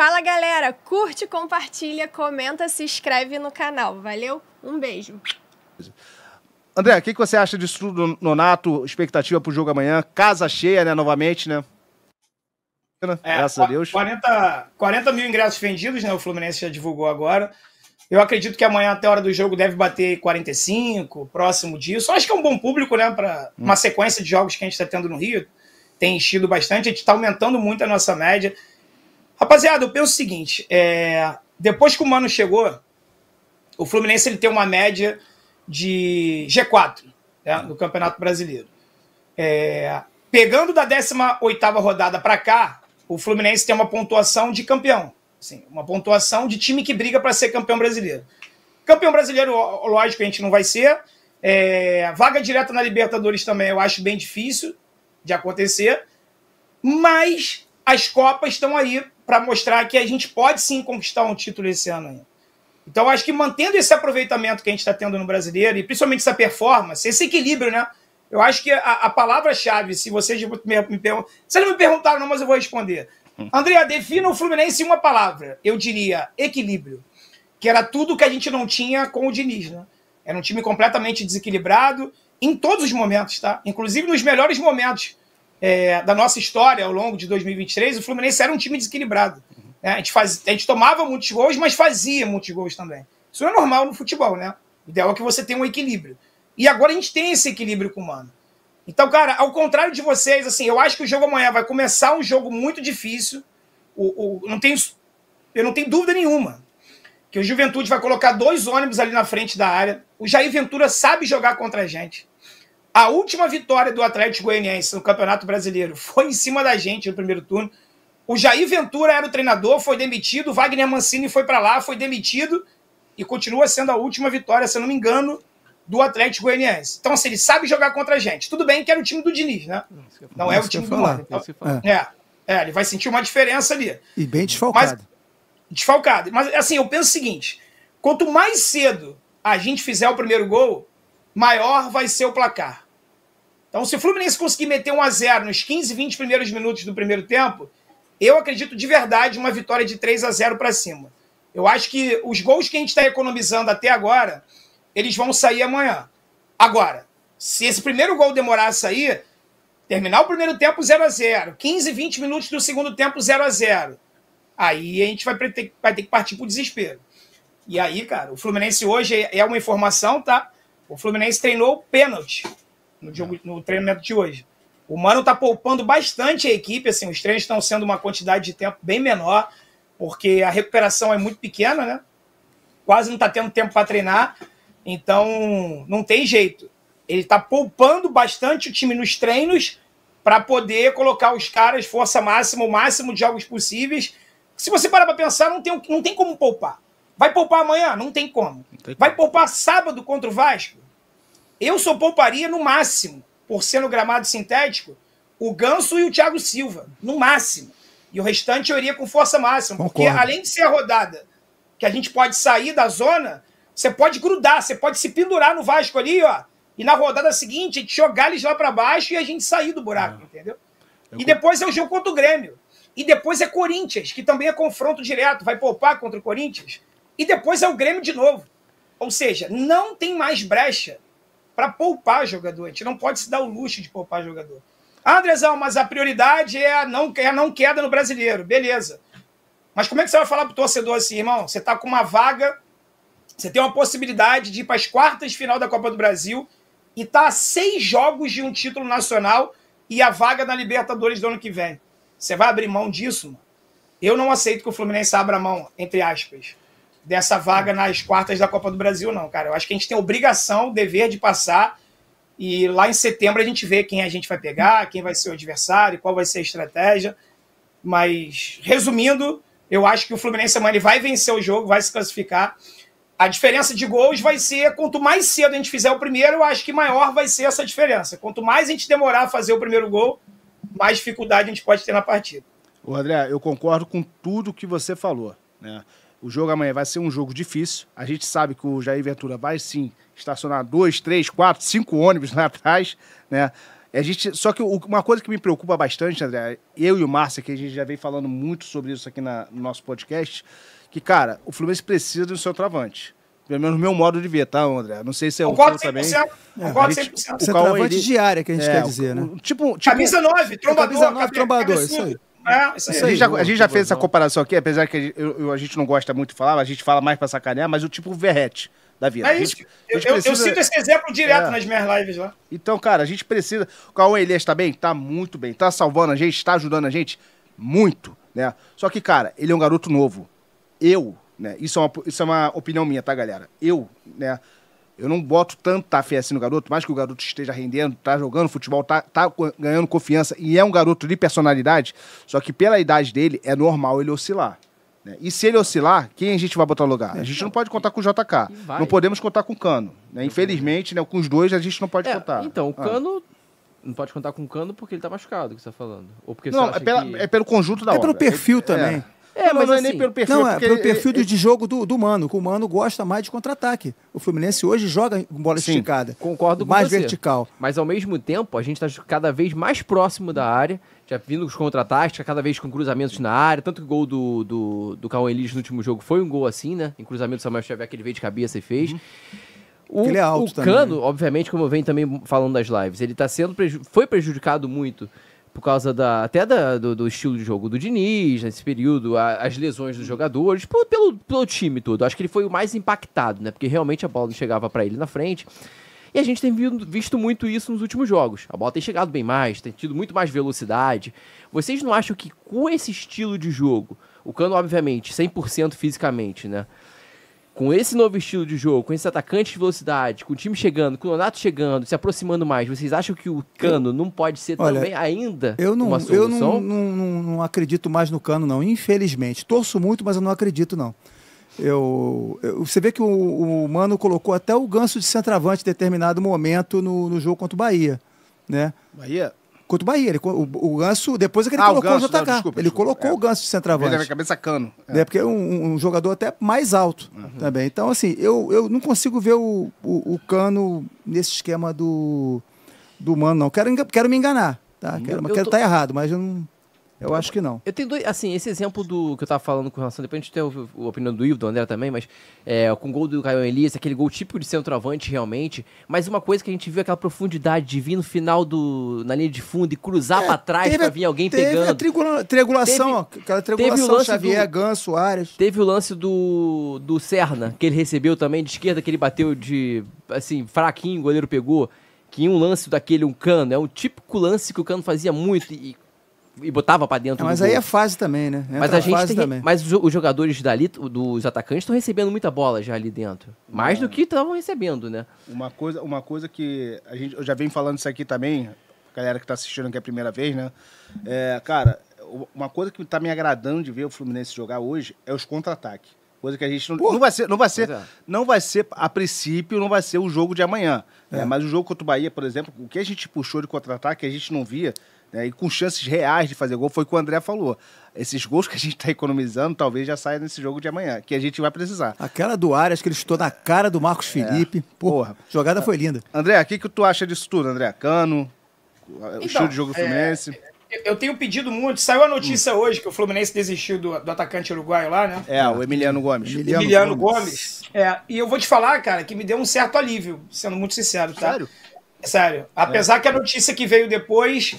Fala galera, curte, compartilha, comenta, se inscreve no canal. Valeu, um beijo. André, o que, você acha disso tudo, Nonato? Expectativa para o jogo amanhã? Casa cheia, né? Novamente, né? É, Graças a Deus. 40, 40 mil ingressos vendidos, né? O Fluminense já divulgou agora. Eu acredito que amanhã, até a hora do jogo, deve bater 45, próximo disso. Acho que é um bom público, né? Para uma hum. sequência de jogos que a gente está tendo no Rio. Tem enchido bastante, a gente está aumentando muito a nossa média. Rapaziada, eu penso o seguinte: é... depois que o Mano chegou, o Fluminense ele tem uma média de G4 né, no Campeonato Brasileiro. É... Pegando da 18 rodada para cá, o Fluminense tem uma pontuação de campeão. Assim, uma pontuação de time que briga para ser campeão brasileiro. Campeão brasileiro, lógico, a gente não vai ser. É, vaga direta na Libertadores também eu acho bem difícil de acontecer. Mas as Copas estão aí para mostrar que a gente pode sim conquistar um título esse ano ainda. Então, acho que mantendo esse aproveitamento que a gente está tendo no brasileiro, e principalmente essa performance, esse equilíbrio, né? Eu acho que a, a palavra-chave, se vocês me, me perguntam. Vocês não me perguntaram, não, mas eu vou responder. Hum. André, defina o Fluminense em uma palavra. Eu diria equilíbrio. Que era tudo que a gente não tinha com o Diniz, né? Era um time completamente desequilibrado em todos os momentos, tá? Inclusive nos melhores momentos é, da nossa história ao longo de 2023, o Fluminense era um time desequilibrado. Né? A, gente faz, a gente tomava muitos gols, mas fazia muitos gols também. Isso não é normal no futebol, né? O ideal é que você tenha um equilíbrio. E agora a gente tem esse equilíbrio com o Mano. Então, cara, ao contrário de vocês, assim, eu acho que o jogo amanhã vai começar um jogo muito difícil. O, o, não tenho, eu não tenho dúvida nenhuma que o Juventude vai colocar dois ônibus ali na frente da área. O Jair Ventura sabe jogar contra a gente. A última vitória do Atlético Goianiense no Campeonato Brasileiro foi em cima da gente no primeiro turno. O Jair Ventura era o treinador, foi demitido. Wagner Mancini foi para lá, foi demitido. E continua sendo a última vitória, se eu não me engano, do Atlético Goianiense. Então, assim, ele sabe jogar contra a gente. Tudo bem que era o time do Diniz, né? Não, é o time do Mano. Então, é. é, ele vai sentir uma diferença ali. E bem desfalcado. Mas, desfalcado. Mas, assim, eu penso o seguinte: quanto mais cedo a gente fizer o primeiro gol, maior vai ser o placar. Então, se o Fluminense conseguir meter 1 a 0 nos 15, 20 primeiros minutos do primeiro tempo, eu acredito de verdade uma vitória de 3 a 0 para cima. Eu acho que os gols que a gente está economizando até agora, eles vão sair amanhã. Agora, se esse primeiro gol demorar a sair, terminar o primeiro tempo 0 a 0 15, 20 minutos do segundo tempo 0 a 0 Aí a gente vai ter, vai ter que partir para o desespero. E aí, cara, o Fluminense hoje é uma informação, tá? O Fluminense treinou pênalti no, jogo, no treinamento de hoje. O Mano tá poupando bastante a equipe, assim, os treinos estão sendo uma quantidade de tempo bem menor, porque a recuperação é muito pequena, né? Quase não tá tendo tempo para treinar, então não tem jeito. Ele tá poupando bastante o time nos treinos para poder colocar os caras força máxima, o máximo de jogos possíveis. Se você parar para pensar, não tem, não tem como poupar. Vai poupar amanhã? Não tem como. Vai poupar sábado contra o Vasco? Eu só pouparia no máximo, por ser no gramado sintético, o Ganso e o Thiago Silva, no máximo. E o restante eu iria com força máxima, Concordo. porque além de ser a rodada que a gente pode sair da zona, você pode grudar, você pode se pendurar no Vasco ali, ó. E na rodada seguinte, a gente jogar eles lá para baixo e a gente sair do buraco, é. entendeu? Eu... E depois é o jogo contra o Grêmio. E depois é Corinthians, que também é confronto direto, vai poupar contra o Corinthians. E depois é o Grêmio de novo. Ou seja, não tem mais brecha para poupar jogador. A gente não pode se dar o luxo de poupar jogador. Ah, Andrezão, mas a prioridade é a não, é a não queda no brasileiro. Beleza. Mas como é que você vai falar pro torcedor assim, irmão? Você tá com uma vaga, você tem uma possibilidade de ir para as quartas de final da Copa do Brasil e tá a seis jogos de um título nacional e a vaga na Libertadores do ano que vem. Você vai abrir mão disso, mano? Eu não aceito que o Fluminense abra mão, entre aspas dessa vaga nas quartas da Copa do Brasil, não, cara. Eu acho que a gente tem obrigação, dever de passar. E lá em setembro a gente vê quem a gente vai pegar, quem vai ser o adversário, qual vai ser a estratégia. Mas, resumindo, eu acho que o Fluminense amanhã vai vencer o jogo, vai se classificar. A diferença de gols vai ser, quanto mais cedo a gente fizer o primeiro, eu acho que maior vai ser essa diferença. Quanto mais a gente demorar a fazer o primeiro gol, mais dificuldade a gente pode ter na partida. Ô André, eu concordo com tudo que você falou. Né? O jogo amanhã vai ser um jogo difícil. A gente sabe que o Jair Ventura vai sim estacionar dois, três, quatro, cinco ônibus lá atrás, né? A gente, só que uma coisa que me preocupa bastante, André, eu e o Márcio, que a gente já vem falando muito sobre isso aqui na, no nosso podcast, que, cara, o Fluminense precisa do seu travante. Pelo menos meu modo de ver, tá, André? Não sei se é o Concordo também. É, concordo 100%. o, o travante ele... que a gente é, quer dizer, né? o, né? Tipo, tipo, camisa 9, trombador. Camisa 9, trombador, isso aí. É, é, isso aí. A gente já, a gente já fez essa comparação aqui, apesar que a gente, eu, a gente não gosta muito de falar, a gente fala mais pra sacanear, mas o tipo Verrete da vida. É isso. Gente, eu, precisa... eu, cito esse exemplo direto é. nas minhas lives lá. Então, cara, a gente precisa. O Cauã Elias tá bem? Tá muito bem. Tá salvando a gente, tá ajudando a gente muito, né? Só que, cara, ele é um garoto novo. Eu, né? Isso é uma, isso é uma opinião minha, tá, galera? Eu, né? Eu não boto tanta fé assim no garoto, mais que o garoto esteja rendendo, tá jogando futebol, tá, tá ganhando confiança e é um garoto de personalidade, só que pela idade dele é normal ele oscilar. Né? E se ele oscilar, quem a gente vai botar no lugar? A gente não pode contar com o JK. Não podemos contar com o Cano. Né? Infelizmente, né, com os dois a gente não pode é, contar. Então, o ah. Cano ah. Não pode contar com o Cano porque ele tá machucado, que você tá falando. Ou porque não, é, pela, que... é, pelo conjunto da é obra. É pelo perfil também. É. É, não, mas não é assim, nem pelo perfil. Não, é, é pelo perfil é, de é jogo do, do Mano, que o Mano gosta mais de contra-ataque. O Fluminense hoje joga com bola sim, esticada. Concordo mais você. Mais vertical. Mas ao mesmo tempo, a gente está cada vez mais próximo da área, já vindo com os contra-ataques, tá cada vez com cruzamentos na área. Tanto que o gol do, do, do Cauã Elis no último jogo foi um gol assim, né? Em cruzamento do Samuel Xavier, que ele veio de cabeça e fez. Uhum. O, é o, Cano, também. Né? obviamente, como eu venho também falando das lives, ele tá sendo preju foi prejudicado muito por causa da, até da, do, do, estilo de jogo do Diniz nesse período, a, as lesões dos jogadores, pelo, pelo time todo. Acho que ele foi o mais impactado, né? Porque realmente a bola não chegava para ele na frente. E a gente tem visto muito isso nos últimos jogos. A bola tem chegado bem mais, tem tido muito mais velocidade. Vocês não acham que com esse estilo de jogo, o Cano, obviamente, 100% fisicamente, né? com esse novo estilo de jogo, com esses atacantes de velocidade, com o time chegando, com o Nonato chegando, se aproximando mais, vocês acham que o Cano não pode ser Olha, também ainda eu não, uma solução? Eu não, não, não, não, acredito mais no Cano, não. Infelizmente. Torço muito, mas eu não acredito, não. Eu, eu você vê que o, o, Mano colocou até o ganso de centroavante em determinado momento no, no jogo contra o Bahia, né? Bahia? Contra o Bahia. Ele, o, o Ganso, depois é que ele ah, colocou o, Ganso, o JK. Não, desculpa, ele colocou é. o Ganso de é. centroavante. Ele cabeça cano. É, é porque é um, um, jogador até mais alto uhum. também. Então, assim, eu, eu não consigo ver o, o, o cano nesse esquema do, do Mano, não. Quero, quero me enganar. Tá? Uhum. Quero estar tô... Tá errado, mas eu não. Eu acho que não. Eu tenho dois. Assim, esse exemplo do que eu tava falando com relação. Depois a gente tem a opinião do Ivo, do André também, mas é, com o gol do Caio Elias, aquele gol típico de centroavante realmente. Mas uma coisa que a gente viu é aquela profundidade de vir no final do. na linha de fundo e cruzar é, pra trás teve, pra vir alguém teve pegando. A trigula, triangulação, teve, aquela triangulação teve o lance Xavier, do, Ganso, Soares. Teve o lance do. do Serna, que ele recebeu também de esquerda, que ele bateu de. assim, fraquinho, o goleiro pegou. Que em um lance daquele, um cano, é um típico lance que o cano fazia muito. E e botava para dentro. É, mas aí gol. é fase também, né? Entra mas a gente tem, também. Mas os jogadores dali, dos atacantes, estão recebendo muita bola já ali dentro. Mais é. do que estavam recebendo, né? Uma coisa, uma coisa que a gente, eu já venho falando isso aqui também, galera que está assistindo aqui é a primeira vez, né? É, cara, uma coisa que está me agradando de ver o Fluminense jogar hoje é os contra-ataques. Coisa que a gente não, Pô, não vai ser, não vai ser, é. não vai ser a princípio, não vai ser o jogo de amanhã. É. Né? Mas o jogo contra o Bahia, por exemplo, o que a gente puxou de contra-ataque, a gente não via né, e com chances reais de fazer gol, foi o que o André falou. Esses gols que a gente está economizando talvez já saiam nesse jogo de amanhã, que a gente vai precisar. Aquela do Arias que ele chutou na cara do Marcos é, Felipe. É. Pô, Porra. Jogada foi linda. André, o que, que tu acha disso tudo, André? Cano, então, o estilo de jogo do Fluminense. É... Eu tenho pedido muito. Saiu a notícia hum. hoje que o Fluminense desistiu do, do, atacante uruguaio lá, né? É, o Emiliano Gomes. Emiliano, Emiliano Gomes. Gomes. É, e eu vou te falar, cara, que me deu um certo alívio, sendo muito sincero, tá? Sério? Sério. Apesar é. que a notícia que veio depois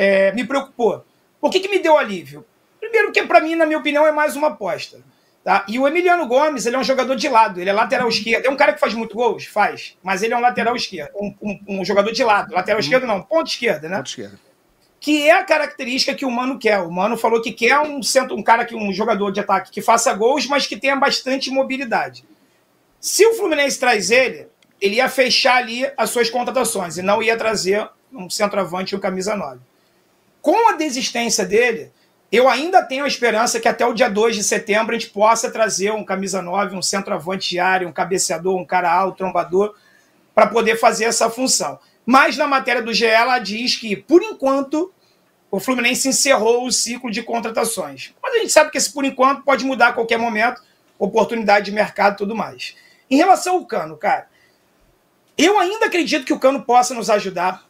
é, me preocupou. Por que, que me deu alívio? Primeiro que, para mim, na minha opinião, é mais uma aposta. Tá? E o Emiliano Gomes, ele é um jogador de lado, ele é lateral uhum. esquerdo. É um cara que faz muito gols? Faz. Mas ele é um lateral esquerdo, um, um, um jogador de lado. Lateral hum. esquerdo não, ponto esquerda, né? Ponto esquerda. Que é a característica que o Mano quer. O Mano falou que quer um, centro, um cara, que um jogador de ataque que faça gols, mas que tenha bastante mobilidade. Se o Fluminense traz ele, ele ia fechar ali as suas contratações e não ia trazer um centroavante e um camisa 9 com a desistência dele, eu ainda tenho a esperança que até o dia 2 de setembro a gente possa trazer um camisa 9, um centroavante área, um cabeceador, um cara alto, trombador, para poder fazer essa função. Mas na matéria do GE, ela diz que, por enquanto, o Fluminense encerrou o ciclo de contratações. Mas a gente sabe que esse por enquanto pode mudar a qualquer momento, oportunidade de mercado e tudo mais. Em relação ao Cano, cara, eu ainda acredito que o Cano possa nos ajudar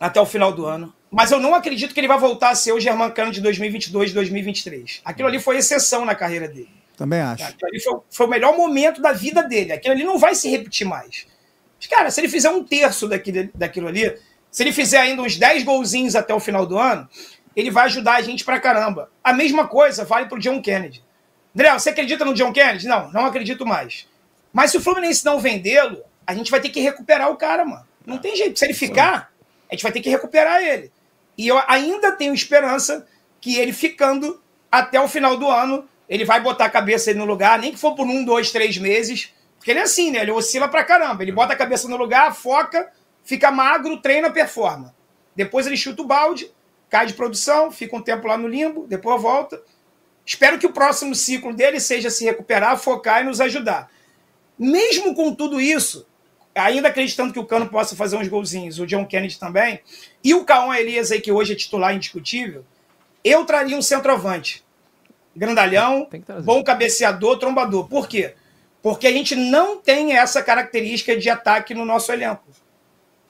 até o final do ano. Mas eu não acredito que ele vai voltar a ser o Cano de 2022, 2023. Aquilo ali foi exceção na carreira dele. Também acho. Aquilo ali foi, foi, o melhor momento da vida dele. Aquilo ali não vai se repetir mais. Mas, cara, se ele fizer um terço daquilo, daquilo ali, se ele fizer ainda uns 10 golzinhos até o final do ano, ele vai ajudar a gente pra caramba. A mesma coisa vale pro John Kennedy. André, você acredita no John Kennedy? Não, não acredito mais. Mas se o Fluminense não vendê-lo, a gente vai ter que recuperar o cara, mano. Não tem jeito. Se ele ficar a gente vai ter que recuperar ele. E eu ainda tenho esperança que ele ficando até o final do ano, ele vai botar a cabeça no lugar, nem que for por um, dois, três meses. Porque ele é assim, né? Ele oscila pra caramba. Ele bota a cabeça no lugar, foca, fica magro, treina, performa. Depois ele chuta o balde, cai de produção, fica um tempo lá no limbo, depois volta. Espero que o próximo ciclo dele seja se recuperar, focar e nos ajudar. Mesmo com tudo isso, ainda acreditando que o Cano possa fazer uns golzinhos, o John Kennedy também, e o Caon Elias aí, que hoje é titular indiscutível, eu traria um centroavante. Grandalhão, é, bom cabeceador, trombador. Por quê? Porque a gente não tem essa característica de ataque no nosso elenco.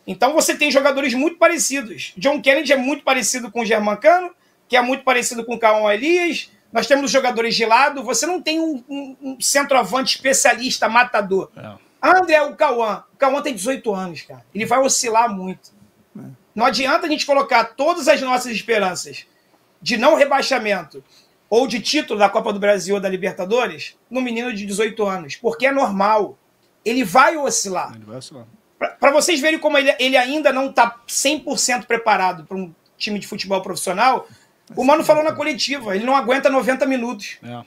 Então você tem jogadores muito parecidos. John Kennedy é muito parecido com o German Cano, que é muito parecido com o Caon Elias. Nós temos jogadores de lado. Você não tem um, um, um centroavante especialista, matador. Não. É. Ah, André, o Cauã. O Cauã tem 18 anos, cara. Ele vai oscilar muito. Não adianta a gente colocar todas as nossas esperanças de não rebaixamento ou de título da Copa do Brasil ou da Libertadores no menino de 18 anos, porque é normal. Ele vai oscilar. Ele vai oscilar. Para vocês verem como ele, ele ainda não está 100% preparado para um time de futebol profissional, Mas o Mano é falou na coletiva, ele não aguenta 90 minutos. É.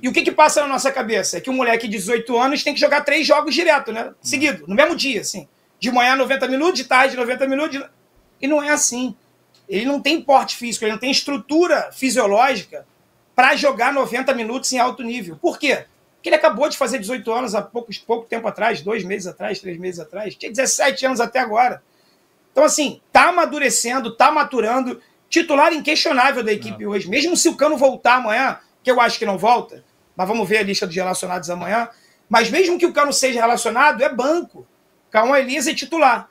E, o que que passa na nossa cabeça? É que um moleque de 18 anos tem que jogar três jogos direto, né? Hum. Seguido, no mesmo dia, assim. De manhã 90 minutos, de tarde 90 minutos. De... E não é assim. Ele não tem porte físico, ele não tem estrutura fisiológica para jogar 90 minutos em alto nível. Por quê? Porque ele acabou de fazer 18 anos há pouco, pouco tempo atrás, dois meses atrás, três meses atrás. Tinha 17 anos até agora. Então, assim, tá amadurecendo, tá maturando. Titular inquestionável da equipe não. Ah. hoje. Mesmo se o Cano voltar amanhã, que eu acho que não volta, mas vamos ver a lista dos relacionados amanhã. Mas mesmo que o Cano seja relacionado, é banco. Cauã Elias é titular.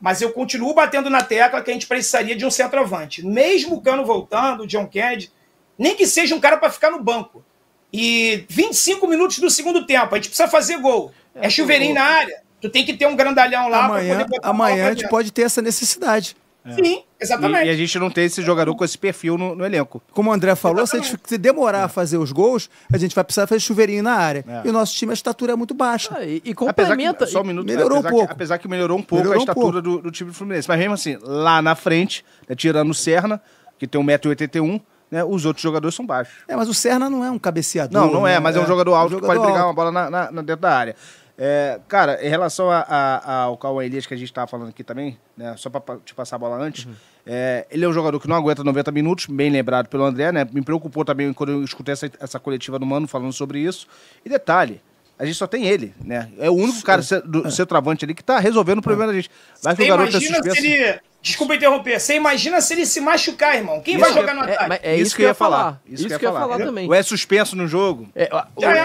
Mas eu continuo batendo na tecla que a gente precisaria de um centroavante. Mesmo o Cano voltando, o John Kennedy, nem que seja um cara para ficar no banco. E 25 minutos do segundo tempo, a gente precisa fazer gol. É, é chuveirinho na área. Tu tem que ter um grandalhão lá. Amanhã, amanhã a gente pode ter essa necessidade. É. Sim, exatamente. E, e, a gente não tem esse jogador com esse perfil no, no elenco. Como o André falou, se, a gente, se demorar é. a fazer os gols, a gente vai precisar fazer chuveirinho na área. É. E o nosso time, a estatura é muito baixa. Ah, e, e complementa. Que, só um minuto, melhorou apesar um pouco. apesar que melhorou um pouco melhorou a estatura um pouco. Do, do, time do Fluminense. Mas mesmo assim, lá na frente, né, tirando o Serna, que tem 1,81m, né, os outros jogadores são baixos. É, mas o Serna não é um cabeceador. Não, não é, né? mas é, um é, jogador é alto um jogador que pode brigar uma bola na, na, dentro da área. É, cara, em relação a, a, ao Cauã Elias que a gente estava falando aqui também, né, só para te passar a bola antes, uhum. é, ele é um jogador que não aguenta 90 minutos, bem lembrado pelo André, né? Me preocupou também quando eu escutei essa, essa coletiva do Mano falando sobre isso. E detalhe, a gente só tem ele, né? É o único cara do é. centroavante ali que tá resolvendo o problema é. da gente. Vai que o garoto é suspenso. Se ele Desculpa interromper. Você imagina se ele se machucar, irmão. Quem isso vai jogar no é- é, ataque? É, é isso, isso, que eu ia falar. falar. Isso, isso, que eu ia falar, falar também. Ou é suspenso no jogo? É,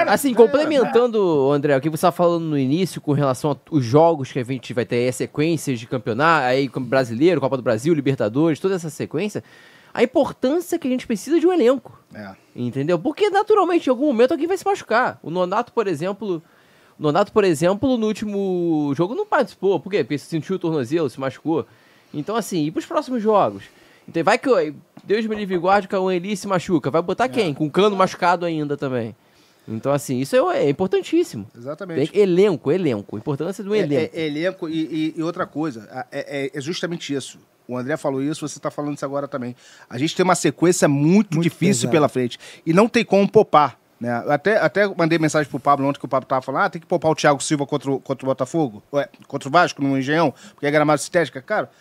assim, complementando, André, o que você estava tá falando no início com relação aos jogos que a gente vai ter, é sequências de campeonato, aí brasileiro, Copa do Brasil, Libertadores, toda essa sequência, a importância que a gente precisa de um elenco. É. Entendeu? Porque, naturalmente, em algum momento alguém vai se machucar. O Nonato, por exemplo... Nonato, por exemplo, no último jogo não participou. Por quê? Porque se sentiu o tornozelo, se machucou. Então, assim, e pros próximos jogos? Então, vai que Deus me livre guarde que a Ueli se machuca. Vai botar é. quem? Com o cano machucado ainda também. Então, assim, isso é, é importantíssimo. Exatamente. Tem elenco, elenco. Importância do é, elenco. É, é, elenco e, e, e, outra coisa, é, justamente isso. O André falou isso, você está falando isso agora também. A gente tem uma sequência muito, muito difícil pesado. pela frente. E não tem como poupar. Né? Até, até mandei mensagem pro Pablo ontem que o Pablo tava falando: ah, tem que poupar o Thiago Silva contra o, contra o Botafogo, Ué, contra o Vasco, no Engenhão, porque é gramado sintética. Cara,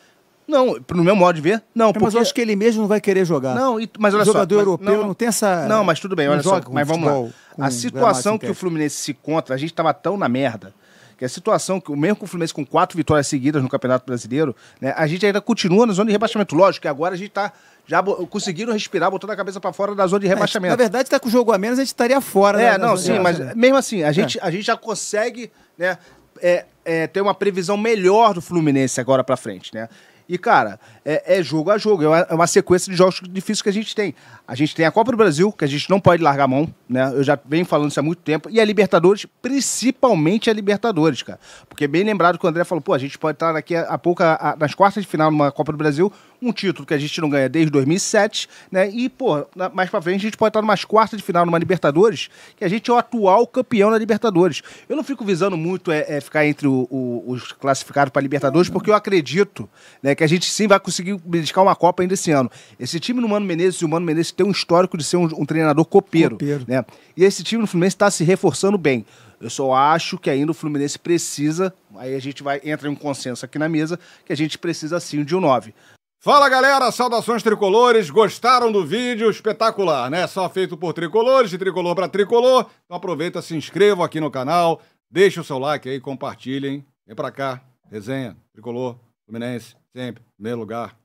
não, no meu modo de ver, não. É, porque... Mas eu acho que ele mesmo não vai querer jogar. Não, e, mas olha o jogador só, europeu não, não, tem essa. Não, mas tudo bem, olha só. Mas vamos futebol, lá. A situação que o Fluminense se encontra, a gente estava tão na merda. Que a situação que, mesmo com o Fluminense com quatro vitórias seguidas no Campeonato Brasileiro, né, a gente ainda continua na zona de rebaixamento. Lógico que agora a gente está já conseguiram respirar, botando a cabeça para fora da zona de é, rebaixamento. na verdade, está com o jogo a menos, a gente estaria fora. Né, é, não, sim, mas mesmo assim, a gente, é. a gente já consegue né, é, é, ter uma previsão melhor do Fluminense agora para frente, né? E, cara, é, é, jogo a jogo. É, é uma, sequência de jogos difíceis que a gente tem. A gente tem a Copa do Brasil, que a gente não pode largar a mão, né? Eu já venho falando isso há muito tempo. E a Libertadores, principalmente a Libertadores, cara. Porque é bem lembrado que o André falou, pô, a gente pode estar daqui a, a pouco, a, a, nas quartas de final, numa Copa do Brasil, um título que a gente não ganha desde 2007, né? E, pô, na, mais pra frente a gente pode estar nas quartas de final, numa Libertadores, que a gente é o atual campeão da Libertadores. Eu não fico visando muito é, é ficar entre o, o, os classificados para Libertadores, porque eu acredito, né? Que a gente sim vai conseguir dedicar uma Copa ainda esse ano. Esse time no Mano Menezes, o Mano Menezes tem um histórico de ser um, um treinador copeiro, copeiro, né? E esse time no Fluminense está se reforçando bem. Eu só acho que ainda o Fluminense precisa, aí a gente vai entra em um consenso aqui na mesa, que a gente precisa sim de um 9. Fala galera, saudações tricolores. Gostaram do vídeo? Espetacular, né? Só feito por tricolores, de tricolor para tricolor. Então aproveita, se inscrevam aqui no canal, deixa o seu like aí, compartilhem. Vem pra cá, resenha, tricolor, Fluminense. Sempre, em primeiro lugar.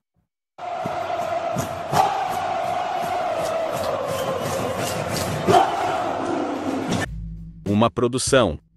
Uma produção